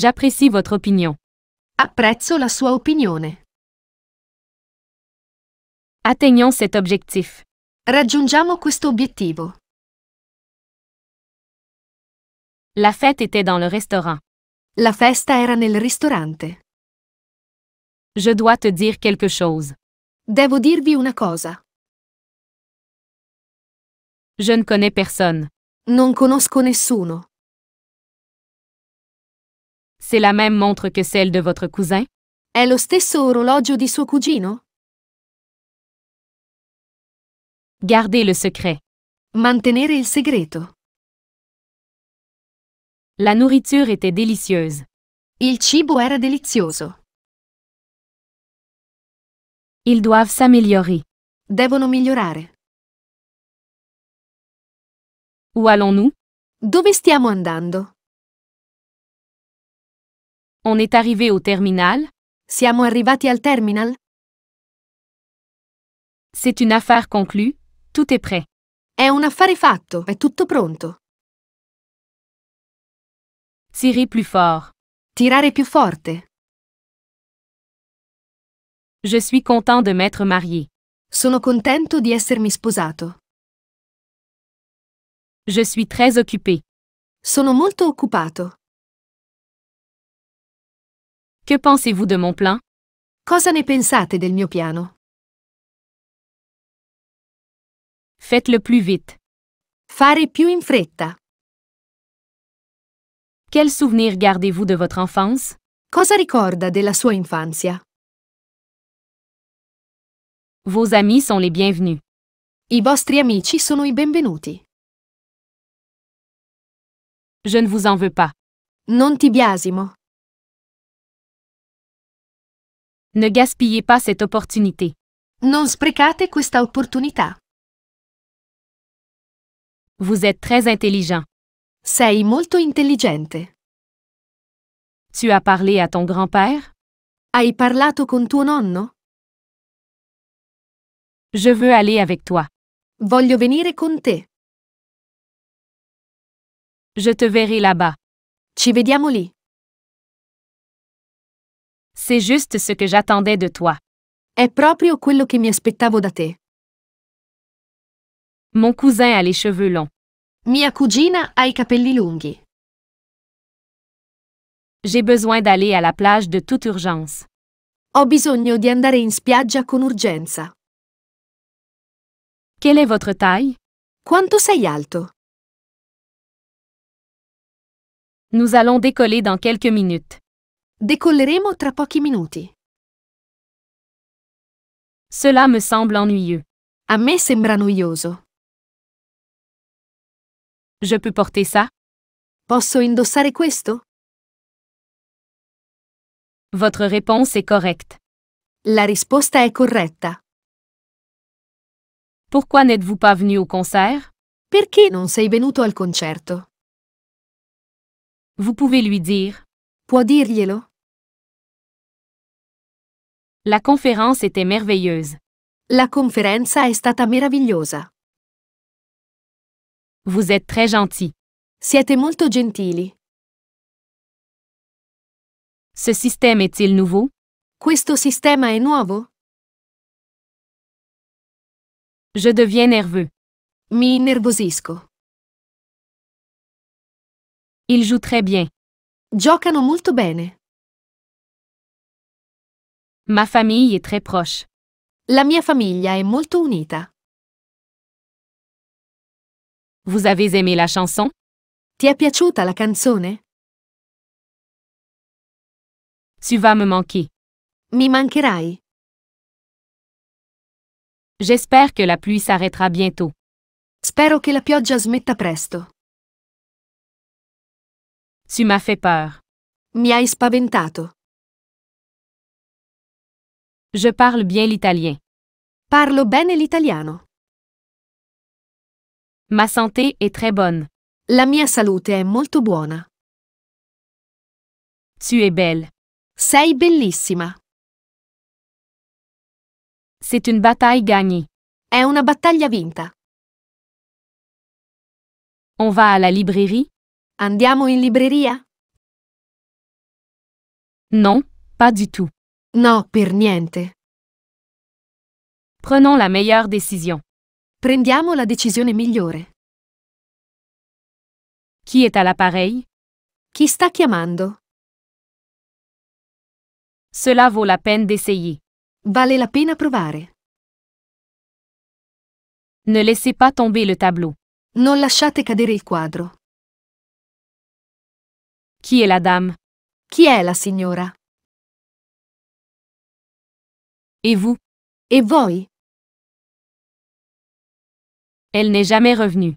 J'apprécie votre opinion. Apprezzo la sua opinione. Atteignons cet objectif. Raggiungiamo questo obiettivo. La fête était dans le restaurant. La festa era nel ristorante. Je dois te dire quelque chose. Devo dirvi una cosa. Je ne connais personne. Non conosco nessuno. Se la même montre che celle de votre cousin? È lo stesso orologio di suo cugino? Gardez le secret. Mantenere il segreto. La nourriture était délicieuse. Il cibo era delizioso. Ils doivent s'améliorer. Devono migliorare. Où allons-nous? Dove stiamo andando? On est arrivé au terminal? Siamo arrivati al terminal? C'est une affaire conclue, tout est prêt. È un affare fatto, è tutto pronto. Tirer plus fort. Tirare più forte. Je suis content de m'être marié. Sono contento di essermi sposato. Je suis très occupé. Sono molto occupato. Que pensez-vous de mon plan? Cosa ne pensate del mio piano? Faites-le plus vite. Fare più in fretta. Quel souvenir gardez-vous de votre enfance? Cosa ricorda della sua infanzia? Vos amis sont les bienvenus. I vostri amici sono i benvenuti. Je ne vous en veux pas. Non ti biasimo. Ne gaspillez pas cette opportunité. Non sprecate questa opportunità. Vous êtes très intelligent. Sei molto intelligente. Tu as parlé à ton grand-père? Hai parlato con tuo nonno? Je veux aller avec toi. Voglio venire con te. Je te verrai là-bas. Ci vediamo lì. C'est juste ce que j'attendais de toi. È proprio quello che mi aspettavo da te. Mon cousin a les cheveux longs. Mia cugina ha i capelli lunghi. J'ai besoin d'aller à la plage de toute urgence. Ho bisogno di andare in spiaggia con urgenza. Quelle est votre taille? Quanto sei alto? Nous allons décoller dans quelques minutes. Décolleremo tra pochi minuti. Cela me semble ennuyeux. A me sembra noioso. Je peux porter ça? Posso indossare questo? Votre réponse est correcte. La risposta è corretta. Pourquoi n'êtes-vous pas venu au concert? Perché non sei venuto al concerto? Vous pouvez lui dire. Può dirglielo? La conférence était merveilleuse. La conferenza è stata meravigliosa. Vous êtes très gentil. Siete molto gentili. Ce système est-il nouveau? Questo sistema è nuovo? Je deviens nerveux. Mi innervosisco. Il joue très bien. Giocano molto bene. Ma famille est très proche. La mia famiglia è molto unita. Vous avez aimé la chanson? Ti è piaciuta la canzone? Tu vas me manquer. Mi mancherai. J'espère que la pluie s'arrêtera bientôt. Spero che la pioggia smetta presto. Tu m'as fait peur. Mi hai spaventato. Je parle bien l'italien. Parlo bene l'italiano. Ma santé est très bonne. La mia salute è molto buona. Tu es belle. Sei bellissima. C'est une bataille gagnée. È una battaglia vinta. On va à la librairie? Andiamo in libreria? Non, pas du tout. No, per niente. Prenons la meilleure décision. Prendiamo la decisione migliore. Chi è all'appareil? Chi sta chiamando? Cela vaut la peine d'essayer. Vale la pena provare. Ne laissez pas tomber le tableau. Non lasciate cadere il quadro. Chi è la dame? Chi è la signora? Et vous et voi? Elle n'est jamais revenue.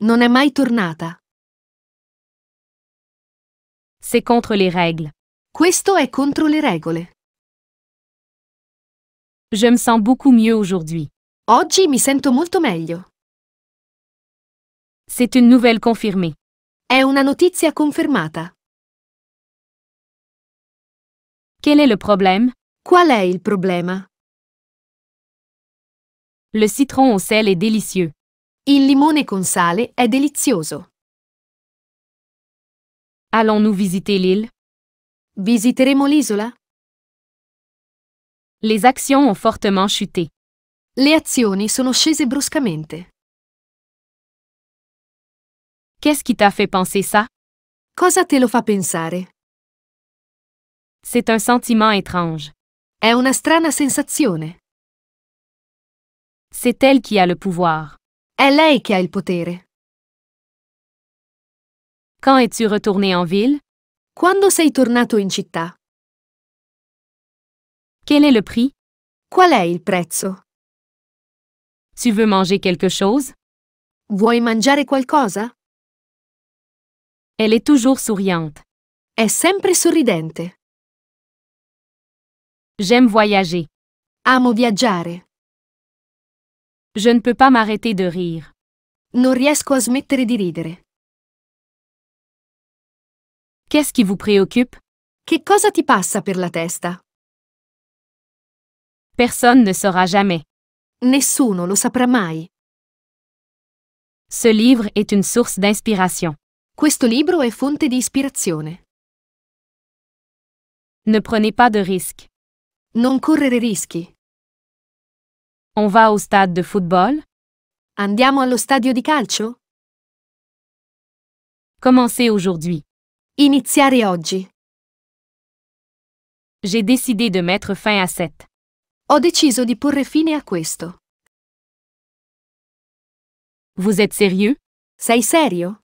Non è mai tornata. C'est contre les règles. Questo è contro le regole. Je me sens beaucoup mieux aujourd'hui. Oggi mi sento molto meglio. C'est une nouvelle confirmée. È una notizia confermata. Quel est le problème Qual est le problème Le citron au sel est délicieux. Il limone con sale è delizioso. Allons-nous visiter l'île? Visiteremo l'isola? Les actions ont fortement chuté. Les actions sono scese bruscamente. Qu'est-ce qui t'a fait penser ça? Cosa te lo fa pensare? C'est un sentiment étrange. È una strana sensazione. C'est elle qui a le pouvoir. È lei che ha il potere. Quand es-tu retourné en ville? Quando sei tornato in città? Quel est le prix? Qual è il prezzo? Tu veux manger quelque chose? Vuoi mangiare qualcosa? Elle est toujours souriante. È sempre sorridente. J'aime voyager. Amo viaggiare. Je ne peux pas m'arrêter de rire. Non riesco a smettere di ridere. Qu'est-ce qui vous préoccupe Che cosa ti passa per la testa? Personne ne saura jamais. Nessuno lo saprà mai. Ce livre est une source d'inspiration. Questo libro è fonte di ispirazione. Ne prenez pas de risques. Non correre rischi. On va au stade de football? Andiamo allo stadio di calcio? Commencer aujourd'hui. Iniziare oggi. J'ai décidé de mettre fin à cette. Ho deciso di porre fine a questo. Vous êtes sérieux? Sei serio?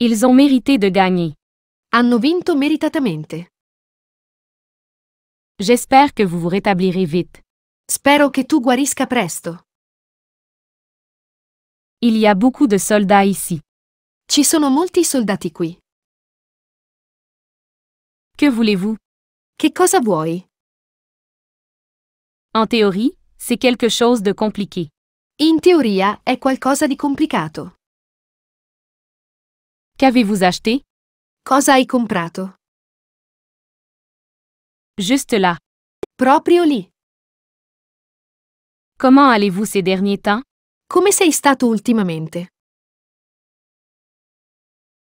Ils ont mérité de gagner. Hanno vinto meritatamente. J'espère que vous vous rétablirez vite. Spero que tu guarisca presto. Il y a beaucoup de soldats ici. Ci sono molti soldati qui. Que voulez-vous Che cosa vuoi? En théorie, c'est quelque chose de compliqué. In teoria è qualcosa di complicato. Qu'avez-vous acheté? Cosa hai comprato? Juste là. Proprio lì. Comment allez-vous ces derniers temps? Come sei stato ultimamente?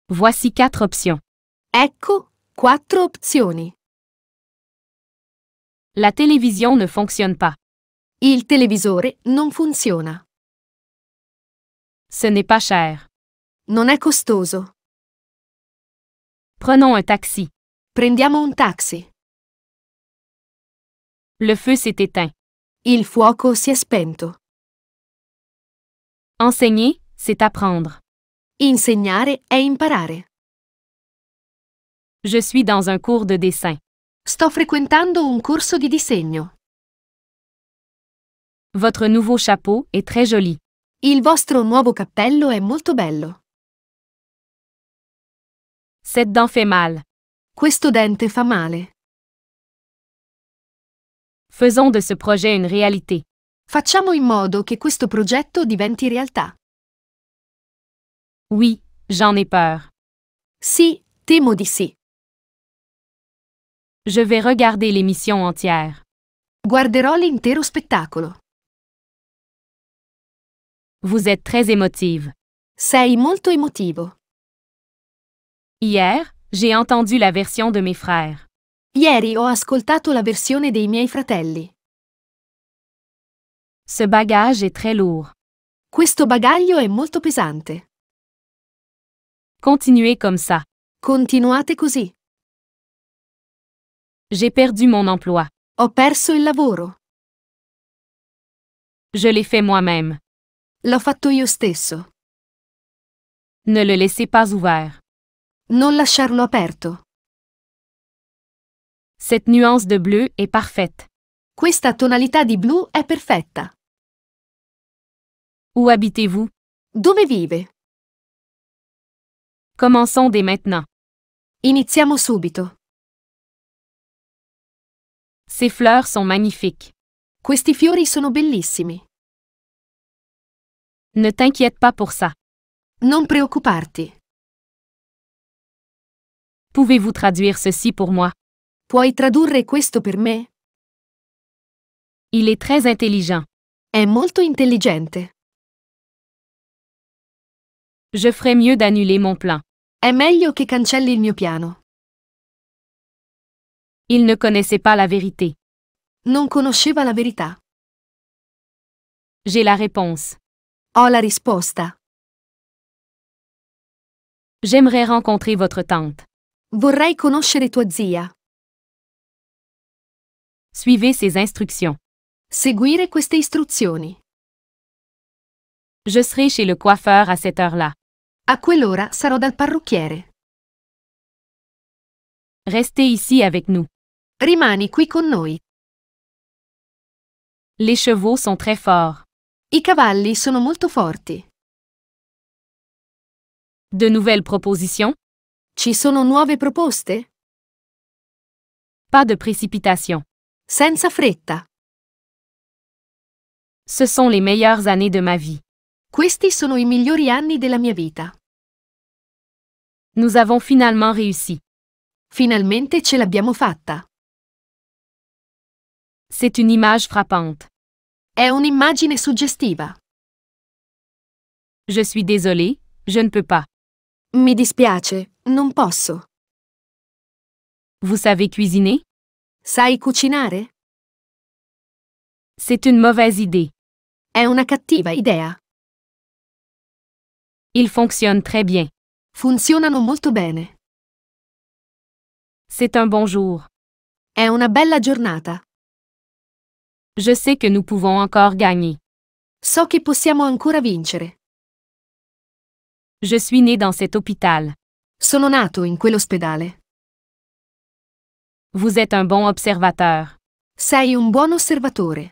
Voici quatre options. Ecco quattro opzioni. La télévision ne fonctionne pas. Il televisore non funziona. Ce n'est pas cher. Non è costoso. Prenons un taxi. Prendiamo un taxi. Le feu s'est éteint. Il fuoco si è spento. Enseigner, c'est apprendre. Insegnare è imparare. Je suis dans un cours de dessin. Sto frequentando un corso di disegno. Votre nouveau chapeau est très joli. Il vostro nuovo cappello è molto bello. Cette dent fait mal. Questo dente fa male. Faisons de ce projet une réalité. Facciamo in modo che questo progetto diventi realtà. Oui, j'en ai peur. Sì, temo di sì. Je vais regarder l'émission entière. Guarderò l'intero spettacolo. Vous êtes très émotive. Sei molto emotivo. Hier, j'ai entendu la version de mes frères. Ieri ho ascoltato la versione dei miei fratelli. Ce bagage est très lourd. Questo bagaglio è molto pesante. Continuez comme ça. Continuate così. J'ai perdu mon emploi. Ho perso il lavoro. Je l'ai fait moi-même. L'ho fatto io stesso. Ne le laissez pas ouvert. Non lasciarlo aperto. Cette nuance de bleu est parfaite. Questa tonalità di blu è perfetta. Où habitez-vous? Dove vive? Commençons dès maintenant. Iniziamo subito. Ces fleurs sont magnifiques. Questi fiori sono bellissimi. Ne t'inquiète pas pour ça. Non preoccuparti. Pouvez-vous traduire ceci pour moi? Puoi tradurre questo per me? Il est très intelligent. È molto intelligente. Je ferai mieux d'annuler mon plan. È meglio che cancelli il mio piano. Il ne connaissait pas la vérité. Non conosceva la verità. J'ai la réponse. Ho la risposta. J'aimerais rencontrer votre tante. Vorrei conoscere tua zia. Suivez ces instructions. Seguire queste istruzioni. Je serai chez le coiffeur à cette heure-là. A quell'ora sarò dal parrucchiere. Restez ici avec nous. Rimani qui con noi. Les chevaux sont très forts. I cavalli sono molto forti. De nouvelles propositions? Ci sono nuove proposte? Pas de précipitation. Sans fretta. Ce sont les meilleures années de ma vie. Questi sono i migliori anni della mia vita. Nous avons finalement réussi. Finalmente ce l'abbiamo fatta. C'est une image frappante. È un'immagine suggestiva. Je suis désolé, je ne peux pas. Mi dispiace, non posso. Vous savez cuisiner? Sai cucinare? C'est une mauvaise idée. È una cattiva idea. Il fonctionne très bien. Funzionano molto bene. C'est un bon jour. È una bella giornata. Je sais que nous pouvons encore gagner. So che possiamo ancora vincere. Je suis né dans cet hôpital. Sono nato in quell'ospedale. Vous êtes un bon observateur. Sei un buon osservatore.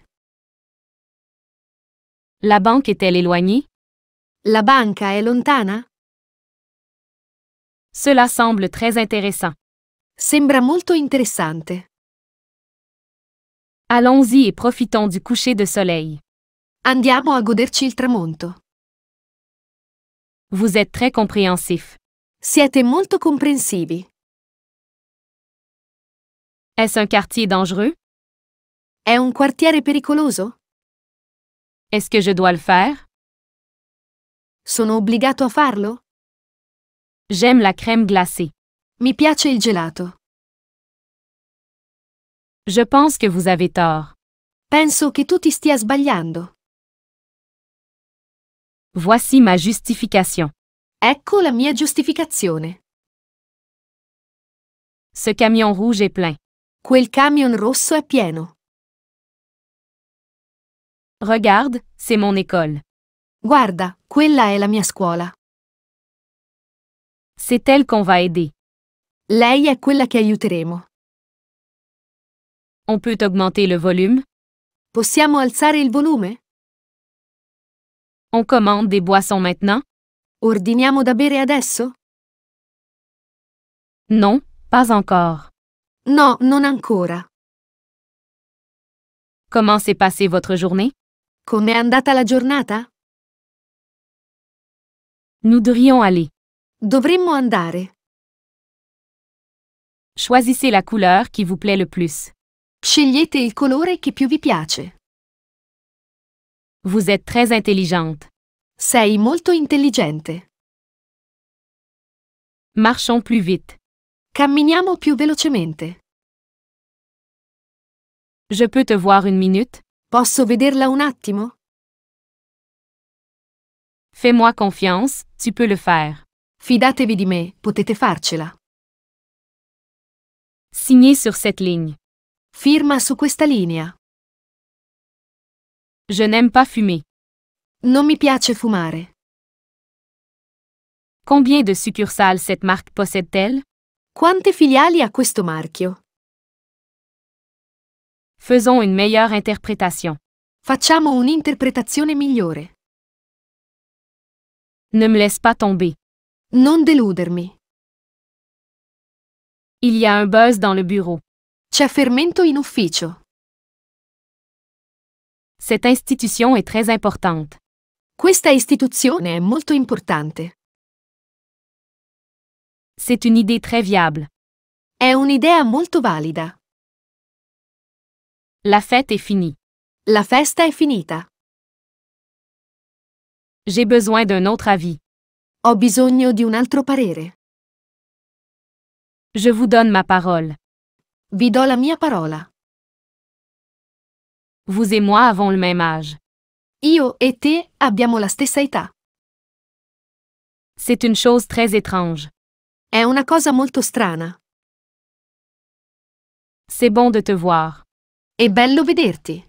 La banque est-elle éloignée? La banca est lontana? Cela semble très intéressant. Sembra molto interessante. Allons-y et profitons du coucher de soleil. Andiamo a goderci il tramonto. Vous êtes très compréhensif. Siete molto comprensivi. Est-ce un quartier dangereux? È un quartiere pericoloso? Est-ce que je dois le faire? Sono obbligato a farlo? J'aime la crème glacée. Mi piace il gelato. Je pense que vous avez tort. Penso che tu ti stia sbagliando. Voici ma justification. Ecco la mia giustificazione. Ce camion rouge est plein. Quel camion rosso è pieno. Regarde, c'est mon école. Guarda, quella è la mia scuola. C'est elle qu'on va aider. Lei è quella che aiuteremo. On peut augmenter le volume? Possiamo alzare il volume? On commande des boissons maintenant? Ordiniamo da bere adesso? Non, pas encore. Non, non encore. Comment s'est passée votre journée? est andata la giornata? Nous devrions aller. Dovremmo andare. Choisissez la couleur qui vous plaît le plus. Scegliete il colore che più vi piace. Vous êtes très intelligente. Sei molto intelligente. Marchons plus vite. Camminiamo più velocemente. Je peux te voir une minute? Posso vederla un attimo? Fais-moi confiance, tu peux le faire. Fidatevi di me, potete farcela. Signé sur cette ligne. Firma su questa linea. Je n'aime pas fumer. Non mi piace fumare. Combien de succursales cette marque possède-t-elle? Quante filiali ha questo marchio? Faisons une meilleure interprétation. Facciamo un'interpretazione migliore. Ne me laisse pas tomber. Non deludermi. Il y a un buzz dans le bureau. C'è fermento in ufficio. Cette institution est très importante. Questa istituzione è molto importante. C'est une idée très viable. È un'idea molto valida. La fête est finie. La festa è finita. J'ai besoin d'un autre avis. Ho bisogno di un altro parere. Je vous donne ma parole. Vi do la mia parola. Vous et moi avons le même âge. Io e te abbiamo la stessa età. C'est une chose très étrange. È una cosa molto strana. C'est bon de te voir. È bello vederti.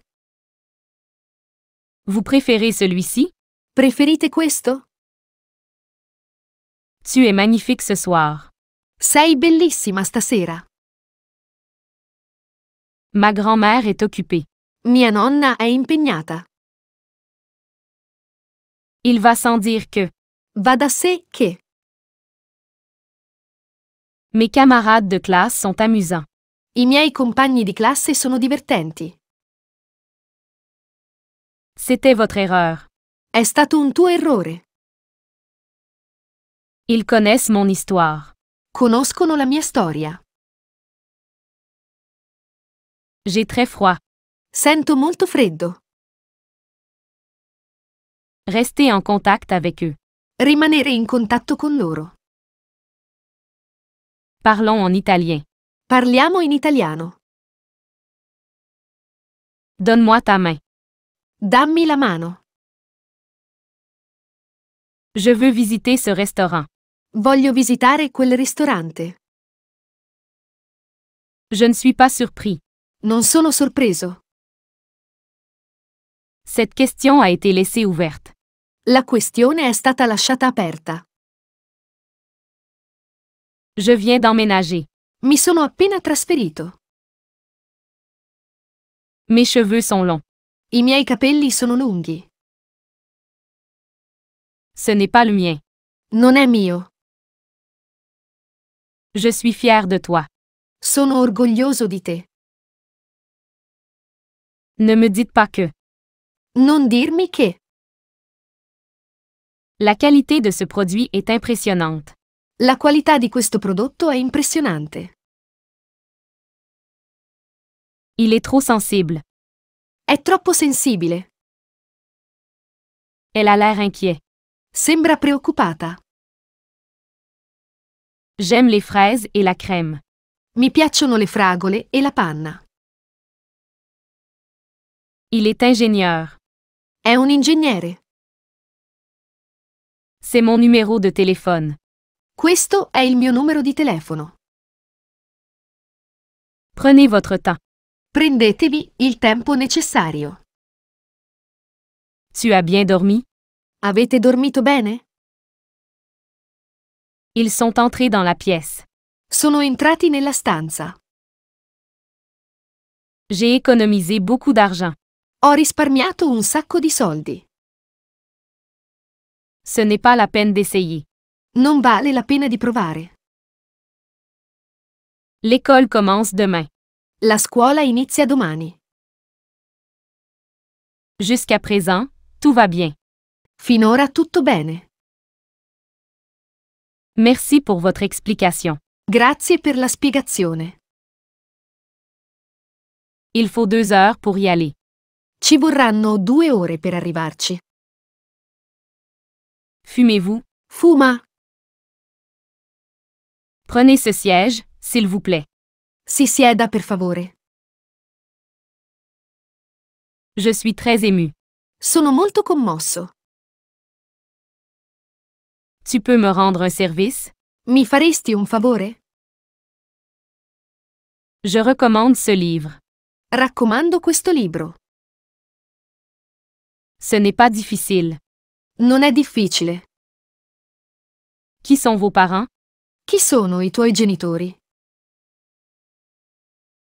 Vous préférez celui-ci? Preferite questo? Tu es magnifique ce soir. Sei bellissima stasera. Ma grand-mère est occupée. Mia nonna è impegnata. Il va sans dire que. Va da sé che. Mes camarades de classe sont amusants. I miei compagni di classe sono divertenti. C'était votre erreur. È stato un tuo errore. Ils connaissent mon histoire. Conoscono la mia storia. J'ai très froid. Sento molto freddo. Restez en contact avec eux. Rimanere in contatto con loro. Parlons en italien. Parliamo in italiano. Donne-moi ta main. Dammi la mano. Je veux visiter ce restaurant. Voglio visitare quel ristorante. Je ne suis pas surpris. Non sono sorpreso. Cette question a été laissée ouverte. La question è stata lasciata aperta. Je viens d'emménager. Mi sono appena trasferito. Mes cheveux sont longs. I miei capelli sono lunghi. Ce n'est pas le mien. Non è mio. Je suis fier de toi. Sono orgoglioso di te. Ne me dites pas que. Non dirmi che. La qualité de ce produit est impressionnante. La qualità di questo prodotto è impressionante. Il est trop sensible. È troppo sensibile. Elle a l'air inquiet. Sembra preoccupata. J'aime les fraises et la crème. Mi piacciono le fragole e la panna. Il est ingénieur. È un ingegnere. C'est mon numéro de téléphone. Questo è il mio numero di telefono. Prenez votre temps. Prendetevi il tempo necessario. Tu as bien dormi? Avete dormito bene? Ils sont entrés dans la pièce. Sono entrati nella stanza. J'ai économisé beaucoup d'argent. Ho risparmiato un sacco di soldi. Ce n'est pas la peine d'essayer. Non vale la pena di provare. L'école commence demain. La scuola inizia domani. Jusqu'à présent, tout va bien. Finora tutto bene. Merci pour votre explication. Grazie per la spiegazione. Il faut deux heures pour y aller. Ci vorranno due ore per arrivarci. Fumez-vous? Fuma. Prenez ce siège, s'il vous plaît. Si sieda, per favore. Je suis très ému. Sono molto commosso. Tu peux me rendre un service? Mi faresti un favore? Je recommande ce livre. Raccomando questo libro. Ce n'est pas difficile. Non è difficile. Qui sont vos parents? qui sono i tuoi genitori?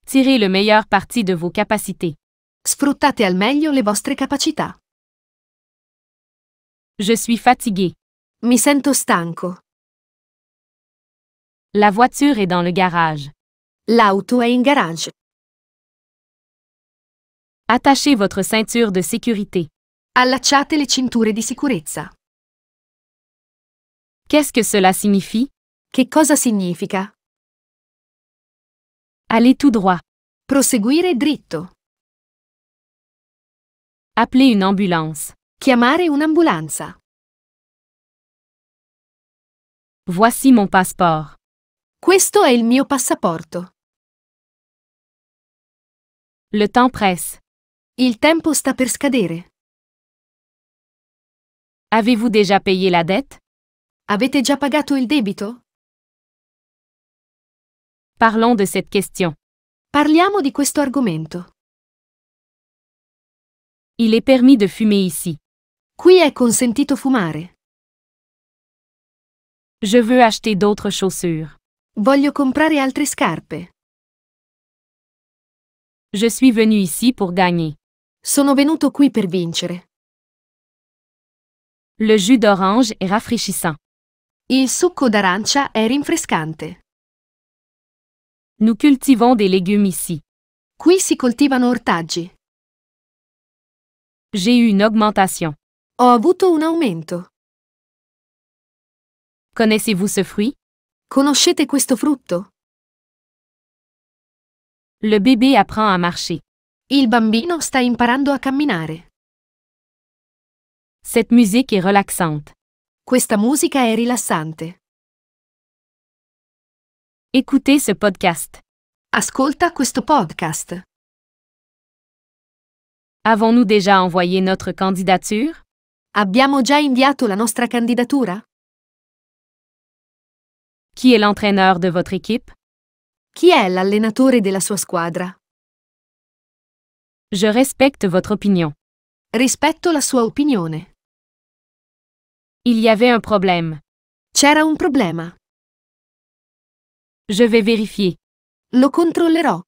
Tirez le meilleur parti de vos capacités. Sfruttate al meglio le vostre capacità. Je suis fatigué. Mi sento stanco. La voiture est dans le garage. L'auto è in garage. Attachez votre ceinture de sécurité. Allacciate le cinture di sicurezza. Qu'est-ce que cela signifie? Che cosa significa? Aller tout droit. Proseguire dritto. Appeler une ambulance. Chiamare un'ambulanza. Voici mon passeport. Questo è il mio passaporto. Le temps presse. Il tempo sta per scadere. Avez-vous déjà payé la dette? Avete già pagato il debito? Parlons de cette question. Parliamo di questo argomento. Il est permis de fumer ici. Qui è consentito fumare. Je veux acheter d'autres chaussures. Voglio comprare altre scarpe. Je suis venu ici pour gagner. Sono venuto qui per vincere. Le jus d'orange est rafraîchissant. Il succo d'arancia est rinfrescante. Nous cultivons des légumes ici. Qui si coltivano ortaggi. J'ai eu une augmentation. Ho avuto un aumento. Connaissez-vous ce fruit? Conoscete questo frutto? Le bébé apprend à marcher. Il bambino sta imparando a camminare. Cette musique est relaxante. Questa musica è rilassante. Écoutez ce podcast. Ascolta questo podcast. Avons-nous déjà envoyé notre candidature? Abbiamo già inviato la nostra candidatura? Qui est l'entraîneur de votre équipe? Chi è l'allenatore della sua squadra? Je respecte votre opinion. Rispetto la sua opinione. Il y avait un problème. C'era un problema. Je vais vérifier. Lo controllerò.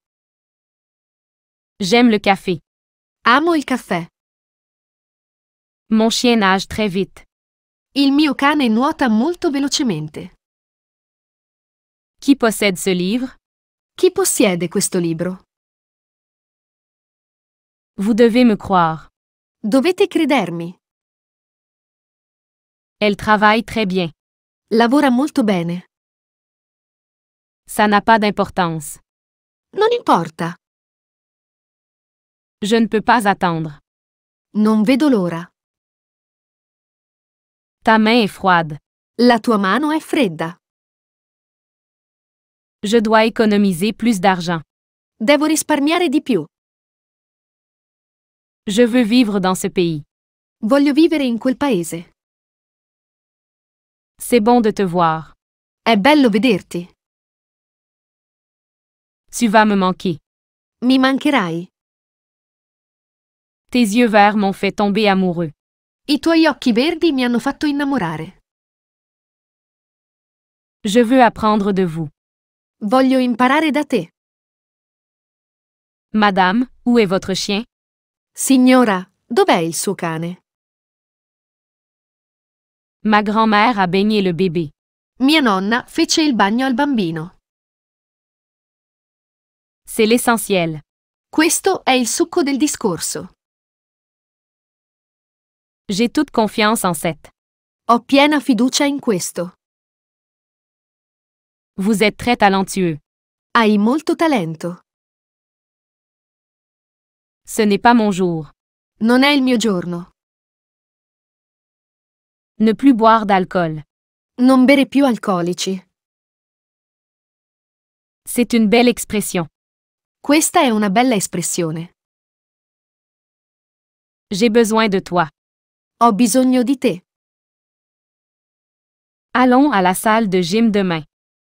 J'aime le café. Amo il caffè. Mon chien nage très vite. Il mio cane nuota molto velocemente. Qui possède ce livre? Chi possiede questo libro? Vous devez me croire. Dovete credermi. Elle travaille très bien. Lavora molto bene. Ça n'a pas d'importance. Non importa. Je ne peux pas attendre. Non vedo l'ora. Ta main est froide. La tua mano è fredda. Je dois économiser plus d'argent. Devo risparmiare di più. Je veux vivre dans ce pays. Voglio vivere in quel paese. C'est bon de te voir. È bello vederti. Tu vas me manquer. Mi mancherai. Tes yeux verts m'ont fait tomber amoureux. I tuoi occhi verdi mi hanno fatto innamorare. Je veux apprendre de vous. Voglio imparare da te. Madame, où est votre chien? Signora, dov'è il suo cane? Ma grand-mère a baigné le bébé. Mia nonna fece il bagno al bambino. C'est l'essentiel. Questo è il succo del discorso. J'ai toute confiance en cette. Ho piena fiducia in questo. Vous êtes très talentueux. Hai molto talento. Ce n'est pas mon jour. Non è il mio giorno. Ne plus boire d'alcool. Non bere più alcolici. C'est une belle expression. Questa è una bella espressione. J'ai besoin de toi. Ho bisogno di te. Allons à la salle de gym demain.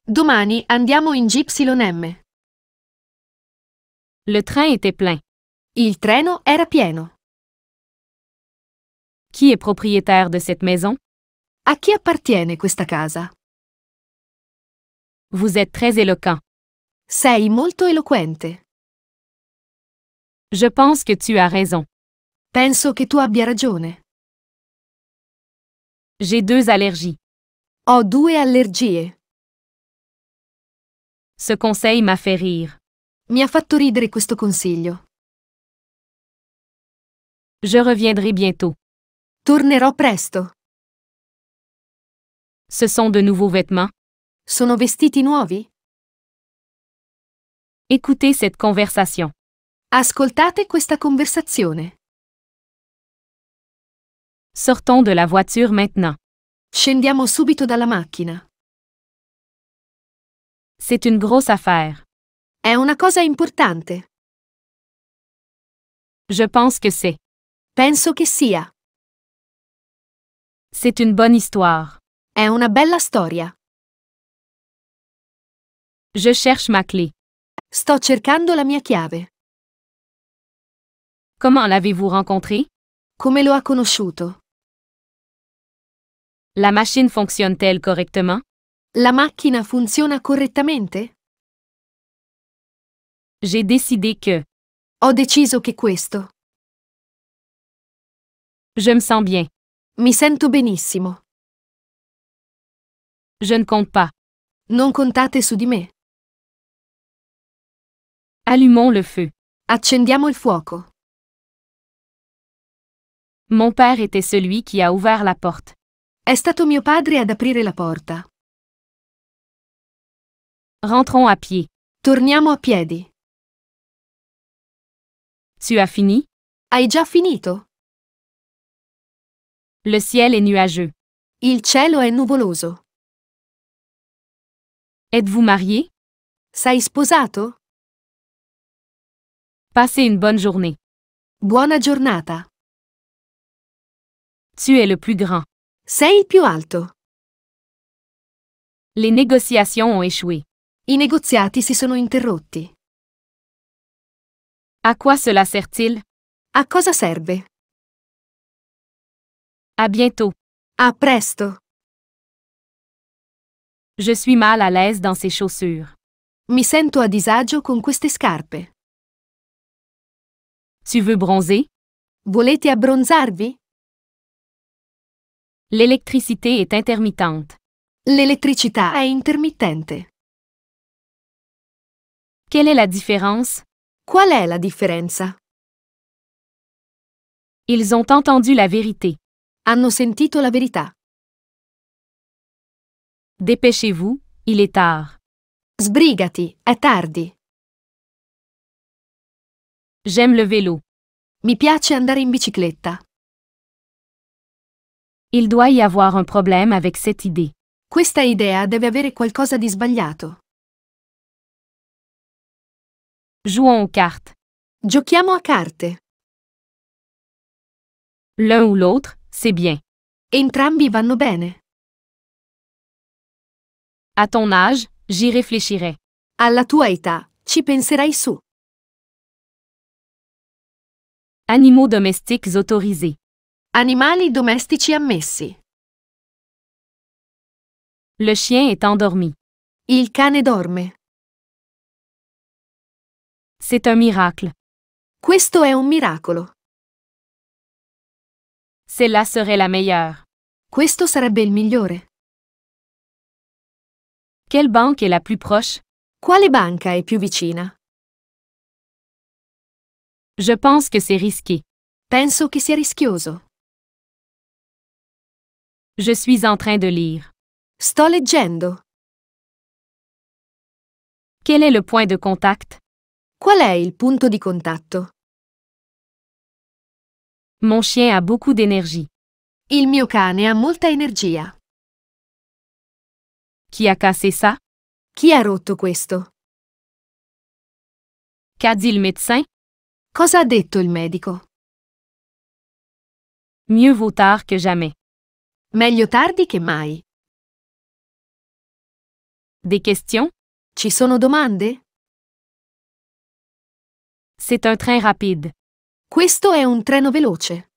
Domani andiamo in GYM. Le train était plein. Il treno era pieno. Chi è propriétaire de cette maison? A chi appartiene questa casa? Vous êtes très éloquent. Sei molto eloquente. Je pense que tu as raison. Penso che tu abbia ragione. J'ai deux allergies. Ho due allergie. Ce conseil m'a fait rire. Mi ha fatto ridere questo consiglio. Je reviendrai bientôt. Tornerò presto. Ce sont de nouveaux vêtements. Sono vestiti nuovi? Écoutez cette conversation. Ascoltate questa conversazione. Sortons de la voiture maintenant. Scendiamo subito dalla macchina. C'est une grosse affaire. È una cosa importante. Je pense que c'est. Penso che sia. C'est une bonne histoire. È una bella storia. Je cherche ma clé. Sto cercando la mia chiave. Comment l'avez-vous rencontré? Come lo ha conosciuto? La machine fonctionne-t-elle correctement? La macchina funziona correttamente? J'ai décidé que. Ho deciso che questo. Je me sens bien. Mi sento benissimo. Je ne compte pas. Non contate su di me. Allumons le feu. Accendiamo il fuoco. Mon père était celui qui a ouvert la porte. È stato mio padre ad aprire la porta. Rentrons à pied. Torniamo a piedi. Tu as fini? Hai già finito? Le ciel est nuageux. Il cielo è nuvoloso. Êtes-vous marié? Sei sposato? Passez une bonne journée. Buona giornata. Tu es le plus grand. Sei il più alto. Les négociations ont échoué. I negoziati si sono interrotti. À quoi cela sert-il? A cosa serve? À bientôt. A presto. Je suis mal à l'aise dans ces chaussures. Mi sento a disagio con queste scarpe. Tu veux bronzer? Volete abbronzarvi? L'électricité est intermittente. L'électricité est intermittente. Quelle est la différence? Qual è la differenza? Ils ont entendu la vérité. Hanno sentito la verità. Dépêchez-vous, il est tard. Sbrigati, è tardi. J'aime le vélo. Mi piace andare in bicicletta. Il doit y avoir un problème avec cette idée. Questa idea deve avere qualcosa di sbagliato. Jouons aux cartes. Giochiamo a carte. L'un ou l'autre, c'est bien. Entrambi vanno bene. À ton âge, j'y réfléchirai. Alla tua età, ci penserai su. Animaux domestiques autorisés. Animali domestici ammessi. Le chien est endormi. Il cane dorme. C'est un miracle. Questo è un miracolo. Celle-là serait la meilleure. Questo sarebbe il migliore. Quelle banque est la plus proche? Quale banca è più vicina? Je pense que c'est risqué. Penso che sia rischioso. Je suis en train de lire. Sto leggendo. Quel est le point de contact? Qual è il punto di contatto? Mon chien a beaucoup d'énergie. Il mio cane ha molta energia. Qui a cassé ça? Chi ha rotto questo? Qu'a dit le médecin? Cosa ha detto il medico? Mieux vaut tard que jamais. Meglio tardi che mai. Des questions? Ci sono domande? C'est un train rapide. Questo è un treno veloce.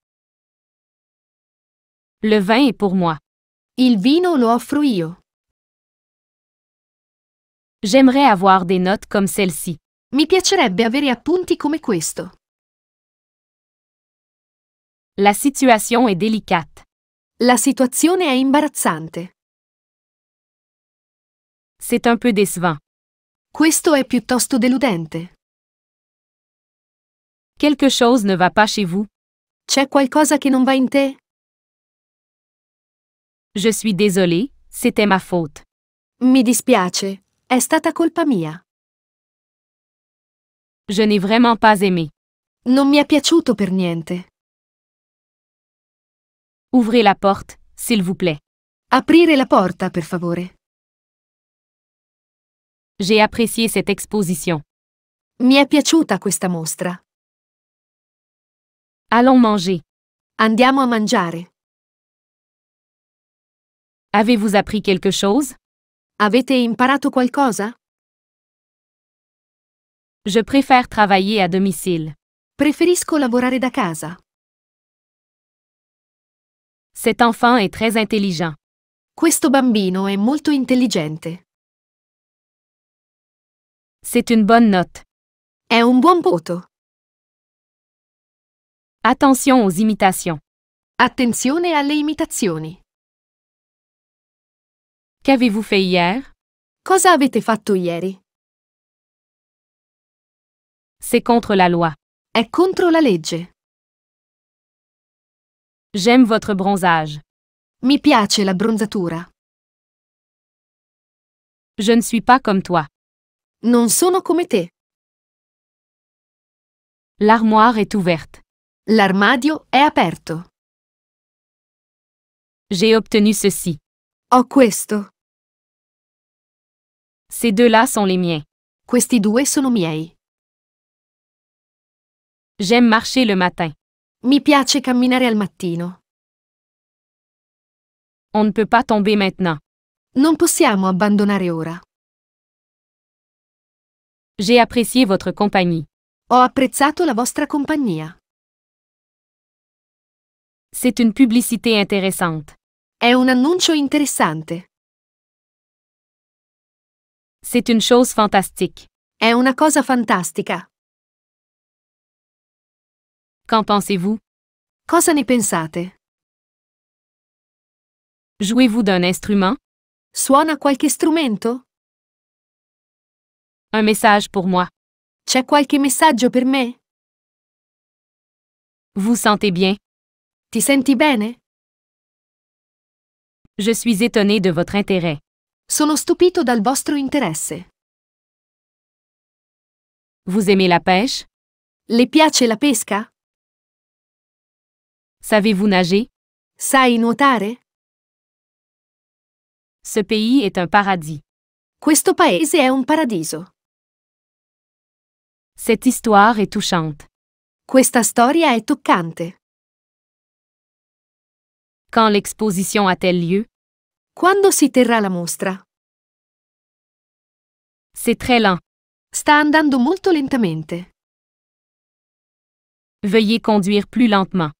Le vin est pour moi. Il vino lo offro io. J'aimerais avoir des notes comme celle-ci. Mi piacerebbe avere appunti come questo. La situation est délicate. La situazione è imbarazzante. C'est un peu décevant. Questo è piuttosto deludente. Quelque chose ne va pas chez vous. C'è qualcosa che non va in te? Je suis désolé, c'était ma faute. Mi dispiace, è stata colpa mia. Je n'ai vraiment pas aimé. Non mi è piaciuto per niente. Ouvrez la porte, s'il vous plaît. Aprire la porta, per favore. J'ai apprécié cette exposition. Mi è piaciuta questa mostra. Allons manger. Andiamo a mangiare. Avez-vous appris quelque chose? Avete imparato qualcosa? Je préfère travailler à domicile. Preferisco lavorare da casa. Cet enfant est très intelligent. Questo bambino è molto intelligente. C'est une bonne note. È un buon voto. Attention aux imitations. Attenzione alle imitazioni. Qu'avez-vous fait hier? Cosa avete fatto ieri? C'est contre la loi. È contro la legge. J'aime votre bronzage. Mi piace la bronzatura. Je ne suis pas comme toi. Non sono come te. L'armoire est ouverte. L'armadio è aperto. J'ai obtenu ceci. Ho questo. Ces deux-là sont les miens. Questi due sono miei. J'aime marcher le matin. Mi piace camminare al mattino. On ne peut pas tomber maintenant. Non possiamo abbandonare ora. J'ai apprécié votre compagnie. Ho apprezzato la vostra compagnia. C'est une publicité intéressante. È un annuncio interessante. C'est une chose fantastique. È una cosa fantastica. Qu'en pensez-vous? Cosa ne pensate? Jouez-vous d'un instrument? Suona qualche strumento? Un message pour moi. C'è qualche messaggio per me? Vous sentez bien? Ti senti bene? Je suis étonné de votre intérêt. Sono stupito dal vostro interesse. Vous aimez la pêche? Le piace la pesca? Savez-vous nager? Sai nuotare? Ce pays est un paradis. Questo paese è un paradiso. Cette histoire est touchante. Questa storia è toccante. Quand l'exposition a-t-elle lieu? Quando si terrà la mostra? C'est très lent. Sta andando molto lentamente. Veuillez conduire plus lentement.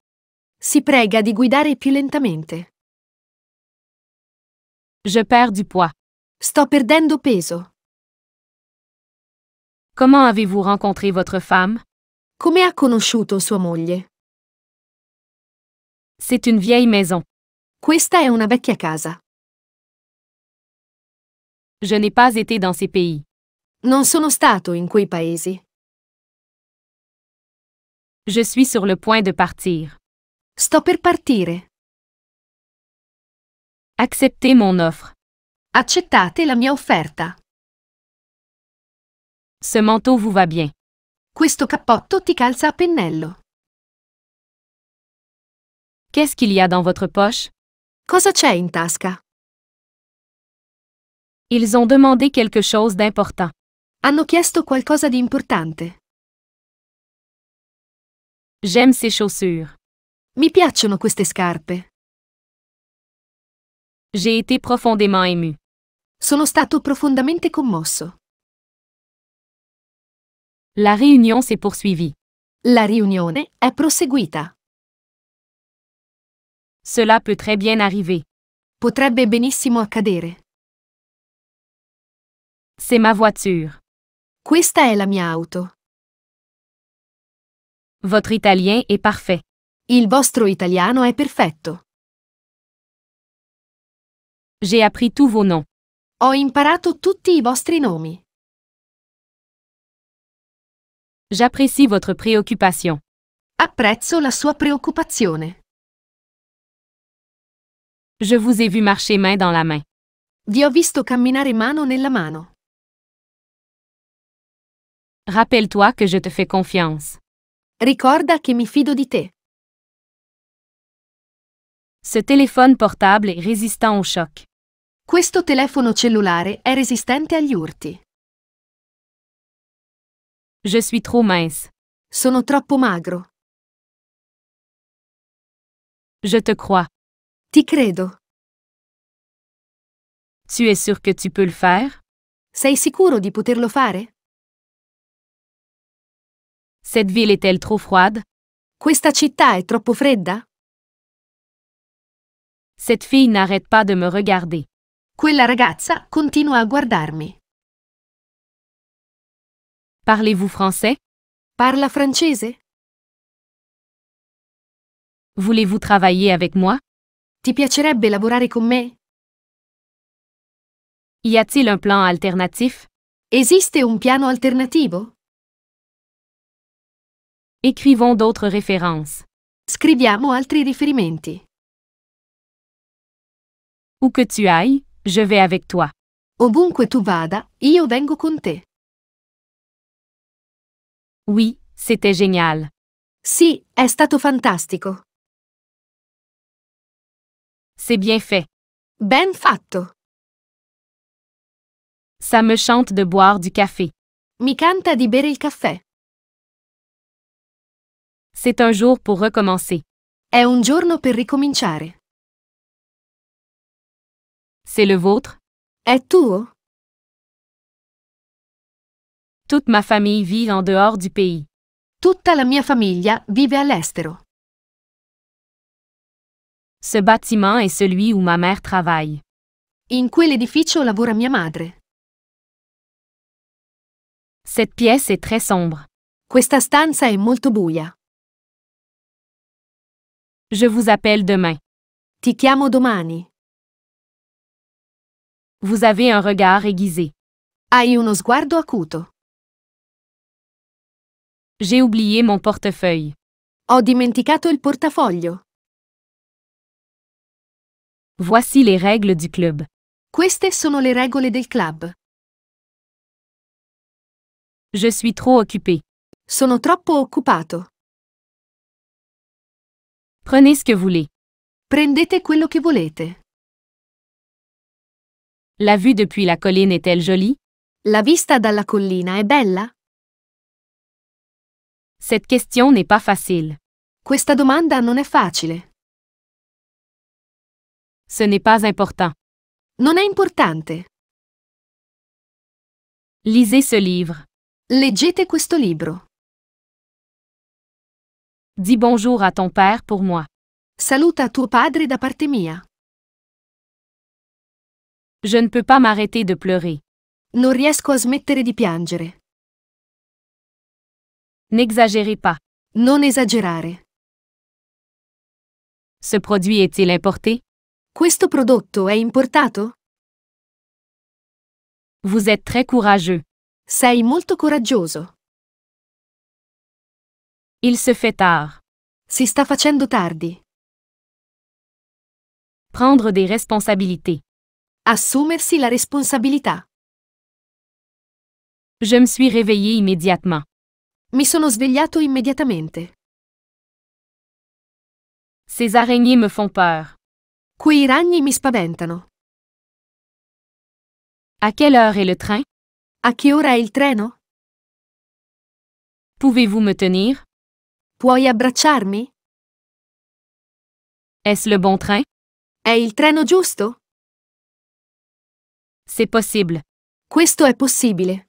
Si prega di guidare più lentamente. Je perds du poids. Sto perdendo peso. Comment avez-vous rencontré votre femme? Come ha conosciuto sua moglie? C'est une vieille maison. Questa è una vecchia casa. Je n'ai pas été dans ces pays. Non sono stato in quei paesi. Je suis sur le point de partir. Sto per partire. Acceptez mon offre. Accettate la mia offerta. Ce manteau vous va bien. Questo cappotto ti calza a pennello. Qu'est-ce qu'il y a dans votre poche? Cosa c'è in tasca? Ils ont demandé quelque chose d'important. Hanno chiesto qualcosa di importante. J'aime ces chaussures. Mi piacciono queste scarpe. J'ai été profondément ému. Sono stato profondamente commosso. La réunion s'est poursuivie. La riunione è proseguita. Cela peut très bien arriver. Potrebbe benissimo accadere. C'est ma voiture. Questa è la mia auto. Votre italien est parfait. Il vostro italiano è perfetto. J'ai appris tous vos noms. Ho imparato tutti i vostri nomi. J'apprécie votre préoccupation. Apprezzo la sua preoccupazione. Je vous ai vu marcher main dans la main. Vi ho visto camminare mano nella mano. Rappelle-toi que je te fais confiance. Ricorda che mi fido di te. Ce téléphone portable è resistant au choc. Questo telefono cellulare è resistente agli urti. Je suis trop mince. Sono troppo magro. Je te crois. Ti credo. Tu es sûr que tu peux le faire? Sei sicuro di poterlo fare? Cette ville est-elle trop froide? Questa città è troppo fredda? Cette fille n'arrête pas de me regarder. Quella ragazza continua a guardarmi. Parlez-vous français? Parla francese? Voulez-vous travailler avec moi? Ti piacerebbe lavorare con me? Y a-t-il un plan alternatif? Esiste un piano alternativo? Écrivons d'autres références. Scriviamo altri riferimenti. Où que tu ailles, je vais avec toi. Ovunque tu vada, io vengo con te. Oui, c'était génial. Sì, è stato fantastico. C'est bien fait. Ben fatto. Ça me chante de boire du café. Mi canta di bere il caffè. C'est un jour pour recommencer. È un giorno per ricominciare. C'est le vôtre Et tout. Toute ma famille vit en dehors du pays. Tutta la mia famiglia vive all'estero. Ce bâtiment est celui où ma mère travaille. In quell'edificio lavora mia madre. Cette pièce est très sombre. Questa stanza è molto buia. Je vous appelle demain. Ti chiamo domani. Vous avez un regard aiguisé. Hai uno sguardo acuto. J'ai oublié mon portefeuille. Ho dimenticato il portafoglio. Voici les règles du club. Queste sono le regole del club. Je suis trop occupé. Sono troppo occupato. Prenez ce que vous voulez. Prendete quello che volete. La vue depuis la colline est-elle jolie? La vista dalla collina è bella? Cette question n'est pas facile. Questa domanda non è facile. Ce n'est pas important. Non è importante. Lisez ce livre. Leggete questo libro. Dis bonjour à ton père pour moi. Saluta tuo padre da parte mia. Je ne peux pas m'arrêter de pleurer. Non riesco a smettere di piangere. N'exagérez pas. Non esagerare. Ce produit est-il importé? Questo prodotto è importato? Vous êtes très courageux. Sei molto coraggioso. Il se fait tard. Si sta facendo tardi. Prendre des responsabilités. Assumersi la responsabilità. Je me suis réveillé immédiatement. Mi sono svegliato immediatamente. Ces araignées me font peur. Quei ragni mi spaventano. À quelle heure est le train? A che ora è il treno? Pouvez-vous me tenir? Puoi abbracciarmi? Est-ce le bon train? È il treno giusto? C'est possible. Questo è possibile.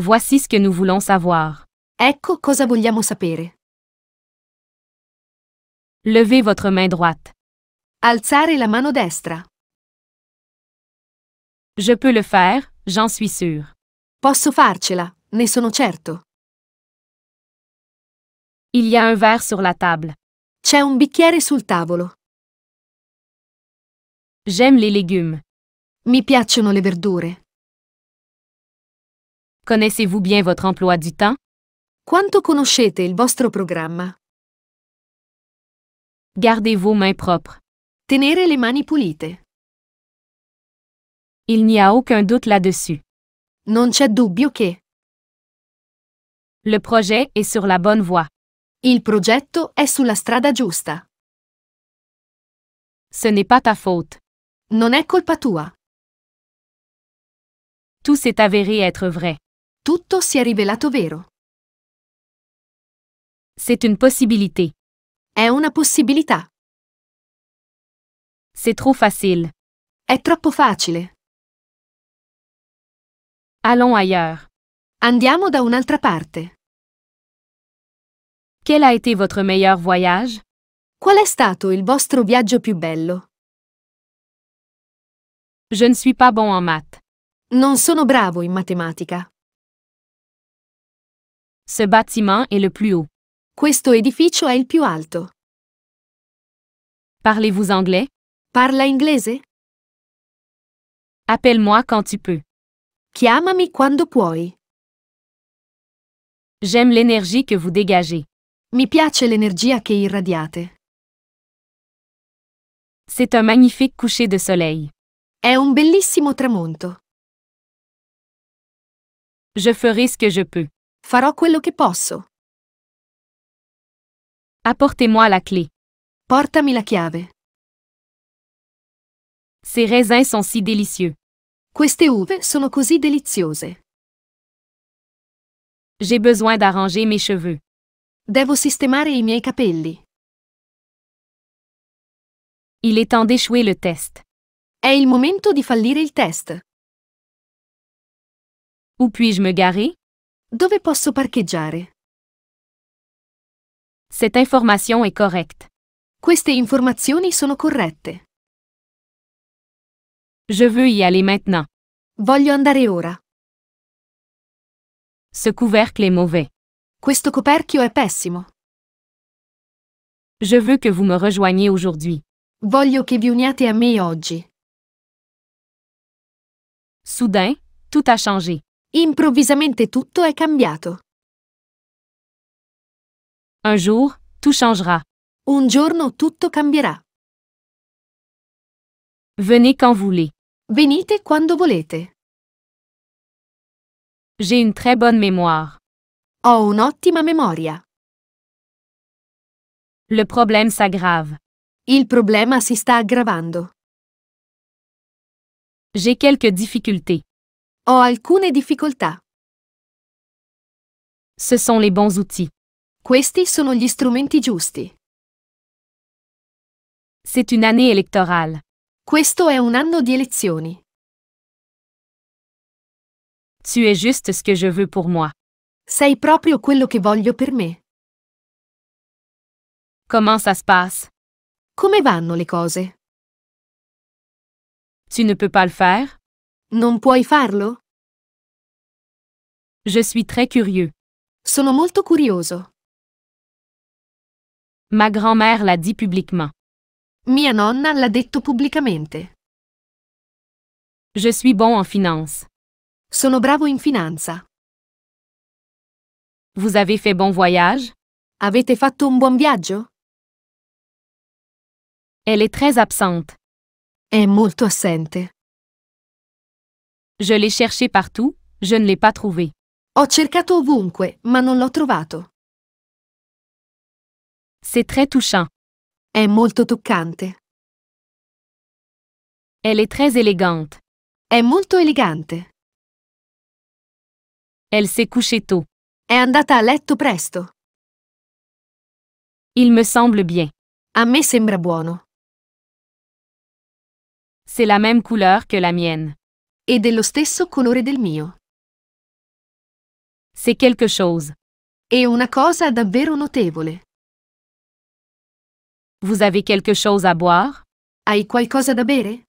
Voici ce que nous voulons savoir. Ecco cosa vogliamo sapere. Levez votre main droite. Alzare la mano destra. Je peux le faire, j'en suis sûr. Posso farcela, ne sono certo. Il y a un verre sur la table. C'è un bicchiere sul tavolo. J'aime les légumes. Mi piacciono le verdure. Connaissez-vous bien votre emploi du temps? Quanto conoscete il vostro programma? Gardez vos mains propres. Tenere le mani pulite. Il n'y a aucun doute là-dessus. Non c'è dubbio che. Le projet est sur la bonne voie. Il progetto è sulla strada giusta. Ce n'est pas ta faute. Non è colpa tua. Tout s'est avéré être vrai. Tutto si è rivelato vero. C'est une possibilité. È una possibilità. C'est trop facile. È troppo facile. Allons ailleurs. Andiamo da un'altra parte. Quel a été votre meilleur voyage? Qual è stato il vostro viaggio più bello? Je ne suis pas bon en maths. Non sono bravo in matematica. Ce bâtiment est le plus haut. Questo edificio è il più alto. Parlez-vous anglais? Parla inglese? Appelle-moi quand tu peux. Chiamami quando puoi. J'aime l'énergie que vous dégagez. Mi piace l'energia che irradiate. C'est un magnifique coucher de soleil. È un bellissimo tramonto. Je ferai ce que je peux. Farò quello che posso. Apportez-moi la clé. Portami la chiave. Ces raisins sont si délicieux. Queste uve sono così deliziose. J'ai besoin d'arranger mes cheveux. Devo sistemare i miei capelli. Il est temps d'échouer le test. È il momento di fallire il test. Où puis-je me garer? Dove posso parcheggiare? Cette information est correcte. Queste informazioni sono corrette. Je veux y aller maintenant. Voglio andare ora. Ce couvercle est mauvais. Questo coperchio è pessimo. Je veux que vous me rejoigniez aujourd'hui. Voglio che vi uniate a me oggi. Soudain, tout a changé. Improvvisamente tutto è cambiato. Un jour, tout changera. Un giorno tutto cambierà. Venez quand vous voulez. Venite quando volete. J'ai une très bonne mémoire. Ho un'ottima memoria. Le problème s'aggrave. Il problema si sta aggravando. J'ai quelques difficultés. Ho alcune difficoltà. Ce sont les bons outils. Questi sono gli strumenti giusti. C'est une année électorale. Questo è un anno di elezioni. Tu es juste ce que je veux pour moi. Sei proprio quello che voglio per me. Comment ça se passe? Come vanno le cose? Tu ne peux pas le faire? Non puoi farlo? Je suis très curieux. Sono molto curioso. Ma grand-mère l'a dit publiquement. Mia nonna l'ha detto pubblicamente. Je suis bon en finance. Sono bravo in finanza. Vous avez fait bon voyage? Avete fatto un buon viaggio? Elle est très absente. È molto assente. Je l'ai cherché partout, je ne l'ai pas trouvé. Ho cercato ovunque, ma non l'ho trovato. C'est très touchant. È molto toccante. Elle est très élégante. È molto elegante. Elle s'est couchée tôt. È andata a letto presto. Il me semble bien. A me sembra buono. C'est la même couleur que la mienne. È dello stesso colore del mio. C'est quelque chose. È una cosa davvero notevole. Vous avez quelque chose à boire? Hai qualcosa da bere?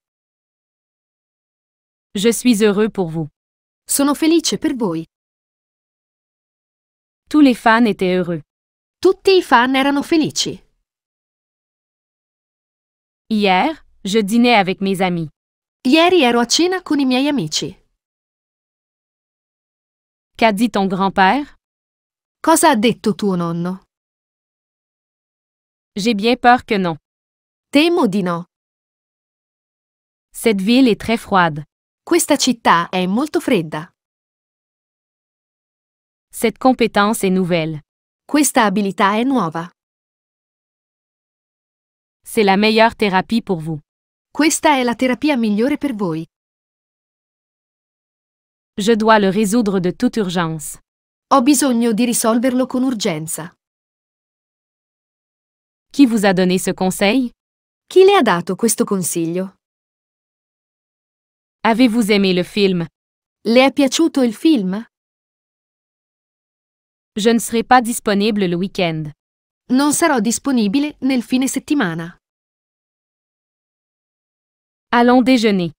Je suis heureux pour vous. Sono felice per voi. Tous les fans étaient heureux. Tutti i fan erano felici. Hier, je dînais avec mes amis. Ieri ero a cena con i miei amici. Qu'a dit ton grand-père? Cosa ha detto tuo nonno? J'ai bien peur que non. Temo di no. Cette ville est très froide. Questa città è molto fredda. Cette compétence est nouvelle. Questa abilità è nuova. C'est la meilleure thérapie pour vous. Questa è la terapia migliore per voi. Je dois le résoudre de toute urgence. Ho bisogno di risolverlo con urgenza. Chi vous a donné ce conseil? Chi le ha dato questo consiglio? Avez-vous aimé le film? Le è piaciuto il film? Je ne serai pas disponible le week-end. Non sarò disponibile nel fine settimana. Allons déjeuner.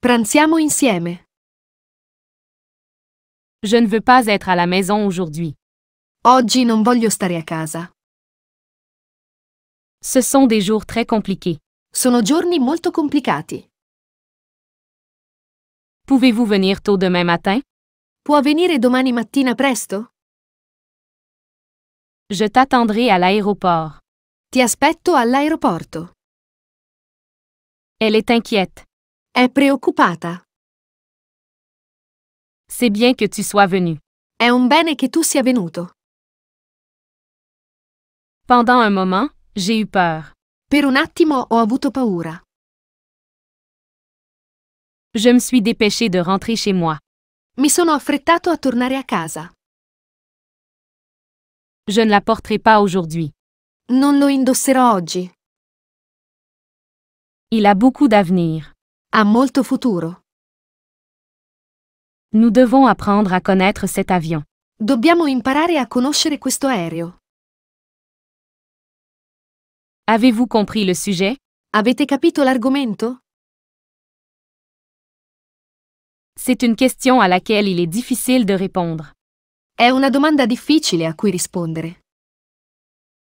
Pranziamo insieme. Je ne veux pas être à la maison aujourd'hui. Oggi non voglio stare a casa. Ce sont des jours très compliqués. Sono giorni molto complicati. Pouvez-vous venir tôt demain matin? Può venire domani mattina presto? Je t'attendrai à l'aéroport. Ti aspetto all'aeroporto. Elle est inquiète. È preoccupata. C'est bien que tu sois venu. È un bene che tu sia venuto. Pendant un moment, j'ai eu peur. Per un attimo ho avuto paura. Je me suis dépêché de rentrer chez moi. Mi sono affrettato a tornare a casa. Je ne la porterai pas aujourd'hui. Non lo indosserò oggi. Il a beaucoup d'avenir. Ha molto futuro. Nous devons apprendre à connaître cet avion. Dobbiamo imparare a conoscere questo aereo. Avez-vous compris le sujet? Avete capito l'argomento? C'est une question à laquelle il est difficile de répondre. È una domanda difficile a cui rispondere.